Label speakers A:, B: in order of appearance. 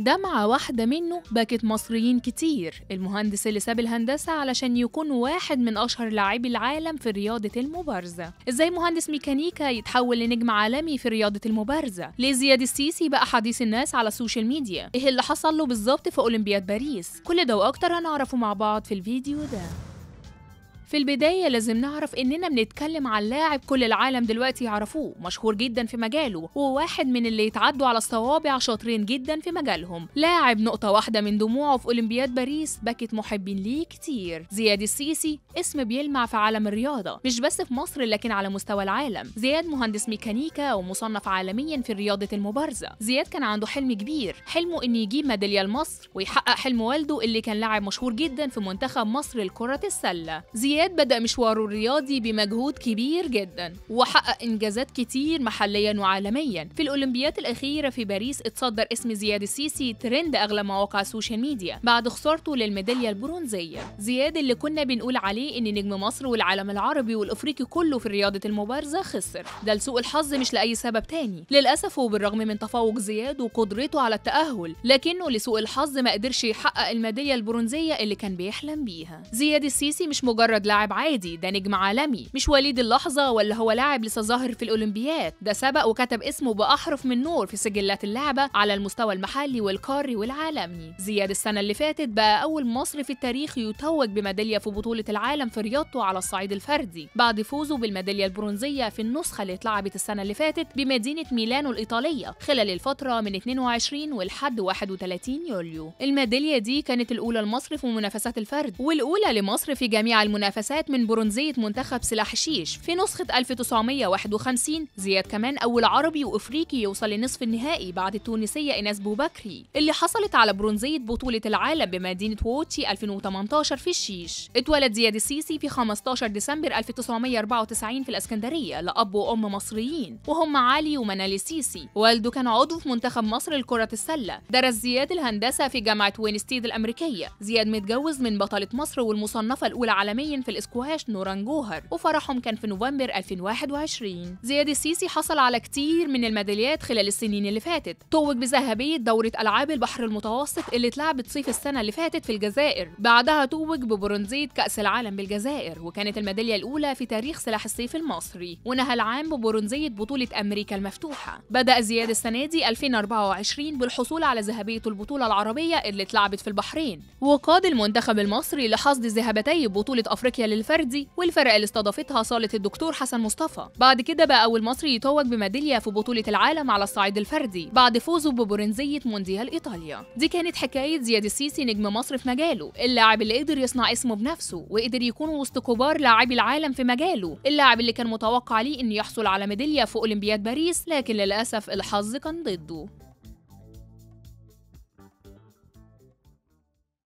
A: دمعة واحدة منه باكت مصريين كتير المهندس اللي ساب الهندسة علشان يكون واحد من أشهر لاعبي العالم في رياضة المبارزة إزاي مهندس ميكانيكا يتحول لنجم عالمي في رياضة المبارزة ليه زياد السيسي بقى حديث الناس على السوشيال ميديا إيه اللي حصل له بالظبط في أولمبياد باريس كل ده وأكتر هنعرفه مع بعض في الفيديو ده في البداية لازم نعرف إننا بنتكلم عن لاعب كل العالم دلوقتي يعرفوه مشهور جدا في مجاله وواحد من اللي يتعدوا على الصوابع شاطرين جدا في مجالهم لاعب نقطة واحدة من دموعه في أولمبياد باريس بكت محبين ليه كتير زياد السيسي اسم بيلمع في عالم الرياضة مش بس في مصر لكن على مستوى العالم زياد مهندس ميكانيكا ومصنف عالميا في رياضة المبارزة زياد كان عنده حلم كبير حلمه إنه يجيب ميدالية لمصر ويحقق حلم والده اللي كان لاعب مشهور جدا في منتخب مصر لكرة السلة زياد زياد بدأ مشواره الرياضي بمجهود كبير جدا وحقق إنجازات كتير محليا وعالميا في الأولمبيات الأخيرة في باريس اتصدر اسم زياد السيسي ترند أغلى مواقع السوشيال ميديا بعد خسارته للميدالية البرونزية زياد اللي كنا بنقول عليه إن نجم مصر والعالم العربي والأفريقي كله في رياضة المبارزة خسر ده لسوء الحظ مش لأي سبب تاني للأسف وبالرغم من تفوق زياد وقدرته على التأهل لكنه لسوء الحظ ما قدرش يحقق الميدالية البرونزية اللي كان بيحلم بيها زياد السيسي مش مجرد لاعب عادي ده نجم عالمي مش وليد اللحظة ولا هو لاعب لسه ظاهر في الأولمبياد ده سبق وكتب اسمه بأحرف من نور في سجلات اللعبة على المستوى المحلي والقاري والعالمي زياد السنة اللي فاتت بقى أول مصري في التاريخ يتوج بميدالية في بطولة العالم في رياضته على الصعيد الفردي بعد فوزه بالميدالية البرونزية في النسخة اللي اتلعبت السنة اللي فاتت بمدينة ميلانو الإيطالية خلال الفترة من 22 ولحد 31 يوليو الميدالية دي كانت الأولى لمصر في منافسات الفرد والأولى لمصر في جميع المنافسات المنافسات من برونزية منتخب سلاح الشيش في نسخة 1951 زياد كمان أول عربي وإفريقي يوصل لنصف النهائي بعد التونسية إناس بوبكري اللي حصلت على برونزية بطولة العالم بمدينة ووتشي 2018 في الشيش اتولد زياد السيسي في 15 ديسمبر 1994 في الإسكندرية لأب وأم مصريين وهم علي ومنال السيسي والده كان عضو في منتخب مصر لكرة السلة درس زياد الهندسة في جامعة وينستيد الأمريكية زياد متجوز من بطلة مصر والمصنفة الأولى عالميا في في الاسكواش نوران جوهر وفرحهم كان في نوفمبر 2021 زياد السيسي حصل على كتير من الميداليات خلال السنين اللي فاتت توج بذهبية دورة ألعاب البحر المتوسط اللي اتلعبت صيف السنة اللي فاتت في الجزائر بعدها توج ببرونزية كأس العالم بالجزائر وكانت الميدالية الأولى في تاريخ سلاح الصيف المصري ونهى العام ببرونزية بطولة أمريكا المفتوحة بدأ زياد السنة دي 2024 بالحصول على ذهبية البطولة العربية اللي اتلعبت في البحرين وقاد المنتخب المصري لحصد ذهبتي بطولة أفريقيا الراقية للفردي والفرق اللي استضافتها صالة الدكتور حسن مصطفى بعد كده بقى أول مصري يتوج بميدالية في بطولة العالم على الصعيد الفردي بعد فوزه ببرونزيه مونديال إيطاليا دي كانت حكاية زياد السيسي نجم مصر في مجاله اللاعب اللي قدر يصنع اسمه بنفسه وقدر يكون وسط كبار لاعبي العالم في مجاله اللاعب اللي كان متوقع ليه إنه يحصل على ميدالية في أولمبياد باريس لكن للأسف الحظ كان ضده